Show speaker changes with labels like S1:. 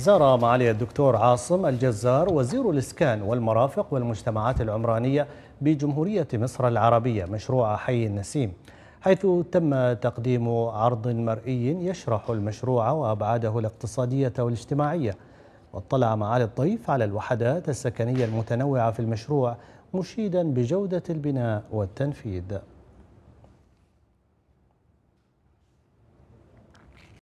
S1: زار معالي الدكتور عاصم الجزار وزير الإسكان والمرافق والمجتمعات العمرانية بجمهورية مصر العربية مشروع حي النسيم حيث تم تقديم عرض مرئي يشرح المشروع وأبعاده الاقتصادية والاجتماعية واطلع معالي الضيف على الوحدات السكنية المتنوعة في المشروع مشيدا بجودة البناء والتنفيذ